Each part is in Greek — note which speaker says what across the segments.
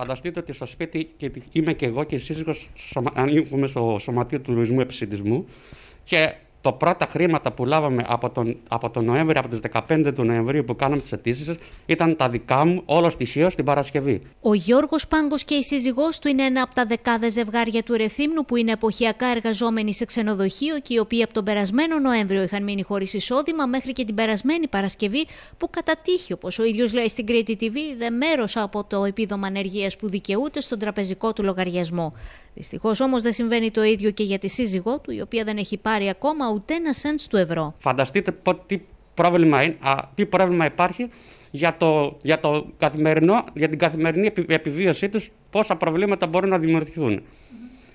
Speaker 1: Φανταστείτε ότι στο σπίτι και είμαι και εγώ και η σύζυγος ανήκουμε στο Σωματείο Τουρισμού Επισυντισμού και τα πρώτα χρήματα που λάβαμε από τον, από τον Νοέμβριο, από τις 15 του Νοεμβρίου που κάναμε τις αιτήσεις, ήταν τα δικά μου, όλο στοιχείο στην Παρασκευή.
Speaker 2: Ο Γιώργος Πάγκος και η σύζυγός του είναι ένα από τα δεκάδες ζευγάρια του Ερεθύμνου που είναι εποχιακά εργαζόμενοι σε ξενοδοχείο και οι οποίοι από τον περασμένο Νοέμβριο είχαν μείνει χωρίς εισόδημα μέχρι και την περασμένη Παρασκευή που κατά τύχη, όπως ο ίδιος λέει στην Κρήτη TV, δε μέρο από το επίδομα ανεργίας που δικαιούται στον τραπεζικό του λογαριασμό. Δυστυχώς όμως δεν συμβαίνει το ίδιο και για τη σύζυγό του, η οποία δεν έχει πάρει ακόμα ούτε ένα σέντ του ευρώ.
Speaker 1: Φανταστείτε τι πρόβλημα, τι πρόβλημα υπάρχει για, το, για, το καθημερινό, για την καθημερινή επιβίωσή τους, πόσα προβλήματα μπορούν να δημιουργηθούν.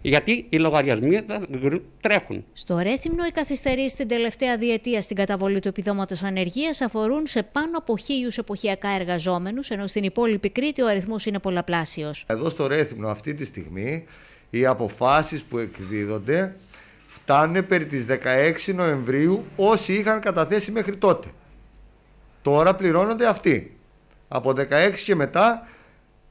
Speaker 1: Γιατί οι λογαριασμοί τρέχουν.
Speaker 2: Στο Ρέθυμνο, οι καθυστερήσεις την τελευταία διετία στην καταβολή του επιδόματος ανεργίας αφορούν σε πάνω από χίλιους εποχιακά εργαζόμενους, ενώ στην υπόλοιπη Κρήτη ο αριθμός είναι πολλαπλάσιος.
Speaker 3: Εδώ στο Ρέθυμνο, αυτή τη στιγμή, οι αποφάσεις που εκδίδονται φτάνουν περί τις 16 Νοεμβρίου όσοι είχαν καταθέσει μέχρι τότε. Τώρα πληρώνονται αυτοί. Από 16 και μετά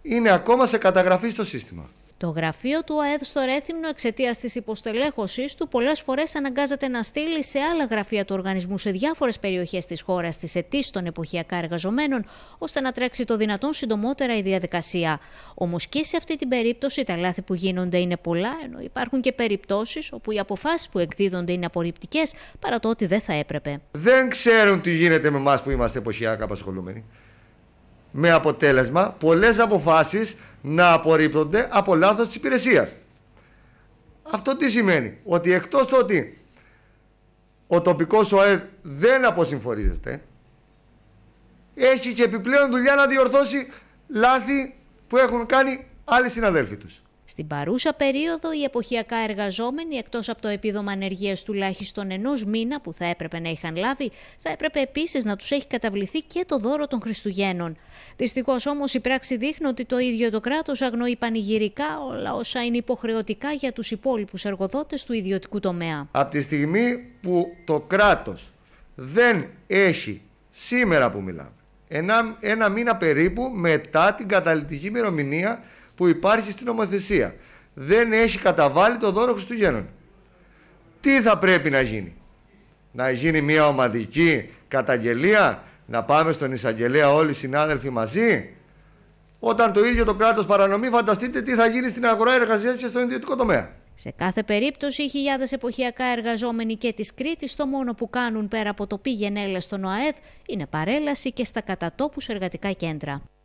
Speaker 3: είναι ακόμα σε καταγραφή στο σύστημα.
Speaker 2: Το γραφείο του ΑΕΔ στο Ρέθυμνο εξαιτίας της υποστελέχωσής του πολλές φορές αναγκάζεται να στείλει σε άλλα γραφεία του οργανισμού σε διάφορες περιοχές της χώρας τις αιτήσεις των εποχιακά εργαζομένων, ώστε να τρέξει το δυνατόν συντομότερα η διαδικασία. Όμως και σε αυτή την περίπτωση τα λάθη που γίνονται είναι πολλά, ενώ υπάρχουν και περιπτώσεις όπου οι αποφάσεις που εκδίδονται είναι απορριπτικές παρά το ότι δεν θα έπρεπε.
Speaker 3: Δεν ξέρουν τι γίνεται με εμάς που είμαστε εποχιακά απασχολούμενοι με αποτέλεσμα πολλές αποφάσεις να απορρίπτονται από λάθος της υπηρεσίας. Αυτό τι σημαίνει, ότι εκτός το ότι ο τοπικός ΟΕΔ δεν αποσυμφορίζεται, έχει και επιπλέον δουλειά να διορθώσει λάθη που έχουν κάνει άλλοι συναδέλφοι τους.
Speaker 2: Στην παρούσα περίοδο, οι εποχιακά εργαζόμενοι, εκτός από το επίδομα ανεργίας τουλάχιστον ενός μήνα που θα έπρεπε να είχαν λάβει, θα έπρεπε επίσης να τους έχει καταβληθεί και το δώρο των Χριστουγέννων. Δυστυχώς όμως, η πράξη δείχνει ότι το ίδιο το κράτος αγνοεί πανηγυρικά όλα όσα είναι υποχρεωτικά για τους υπόλοιπους εργοδότες του ιδιωτικού τομέα.
Speaker 3: Από τη στιγμή που το κράτος δεν έχει σήμερα που μιλάμε, ένα, ένα μήνα περίπου μετά την καταλητική ημερομηνία που υπάρχει στην Ομοθεσία, Δεν έχει καταβάλει το δώρο Χριστουγέννων. Τι θα πρέπει να γίνει. Να γίνει μια ομαδική καταγγελία, να πάμε στον εισαγγελέα όλοι οι συνάδελφοι μαζί. Όταν το ίδιο το κράτος παρανομεί, φανταστείτε τι θα γίνει στην αγορά εργασίας και στον ιδιωτικό τομέα.
Speaker 2: Σε κάθε περίπτωση, οι χιλιάδες εποχιακά εργαζόμενοι και της Κρήτης το μόνο που κάνουν πέρα από το πήγαινέλα στον ΟΑΕΔ είναι παρέλαση και στα κατατόπους εργατικά κέντρα.